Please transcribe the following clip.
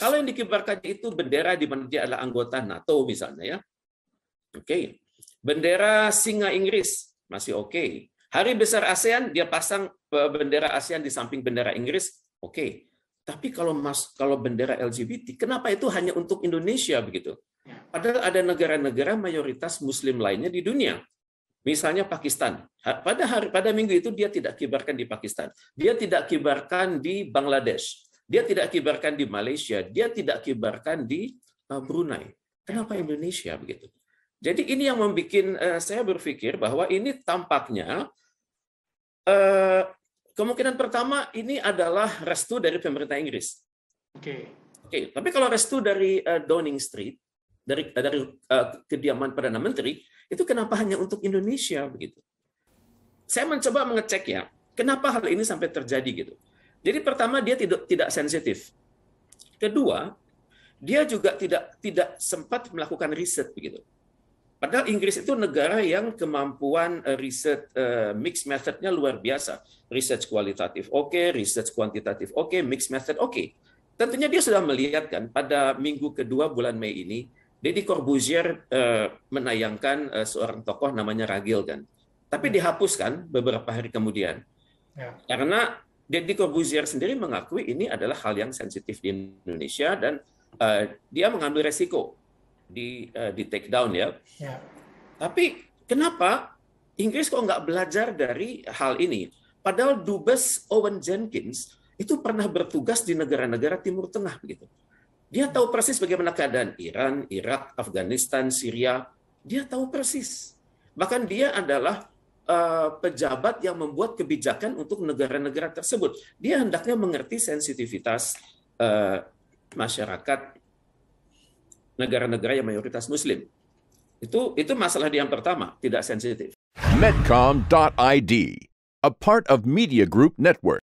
Kalau yang dikibarkan itu bendera di mana dia adalah anggota NATO misalnya ya. Oke. Okay. Bendera singa Inggris masih oke. Okay. Hari besar ASEAN dia pasang e, bendera ASEAN di samping bendera Inggris, oke. Okay. Tapi kalau mas kalau bendera LGBT, kenapa itu hanya untuk Indonesia begitu? Padahal ada negara-negara mayoritas Muslim lainnya di dunia. Misalnya Pakistan. Pada hari pada minggu itu dia tidak kibarkan di Pakistan. Dia tidak kibarkan di Bangladesh. Dia tidak kibarkan di Malaysia, dia tidak kibarkan di uh, Brunei. Kenapa Indonesia begitu? Jadi ini yang membuat uh, saya berpikir bahwa ini tampaknya uh, kemungkinan pertama ini adalah restu dari pemerintah Inggris. Oke. Okay. Oke, okay. tapi kalau restu dari Downing Street, dari dari kediaman perdana menteri, itu kenapa hanya untuk Indonesia begitu? Saya mencoba mengecek ya, kenapa hal ini sampai terjadi gitu. Jadi pertama dia tidak tidak sensitif. Kedua, dia juga tidak tidak sempat melakukan riset begitu. Padahal Inggris itu negara yang kemampuan eh, riset uh, mix methodnya luar biasa. riset kualitatif oke, okay, research kuantitatif oke, okay, mix method oke. Okay. Tentunya dia sudah melihat kan pada minggu kedua bulan Mei ini, Deddy Corbuzier uh, menayangkan uh, seorang tokoh namanya Ragil kan. Tapi dihapuskan beberapa hari kemudian. Ya. Karena Deddy Corbuzier sendiri mengakui ini adalah hal yang sensitif di Indonesia dan uh, dia mengambil resiko di uh, di take down ya. ya. Tapi kenapa Inggris kok nggak belajar dari hal ini? Padahal dubes Owen Jenkins itu pernah bertugas di negara-negara Timur Tengah begitu. Dia tahu persis bagaimana keadaan Iran, Irak, Afghanistan, Syria. Dia tahu persis. Bahkan dia adalah Eh, pejabat yang membuat kebijakan untuk negara-negara tersebut. Dia hendaknya mengerti sensitivitas eh, masyarakat negara-negara yang mayoritas Muslim. Itu itu masalah yang pertama, tidak sensitif. Medcom.id, a part of Media Group Network.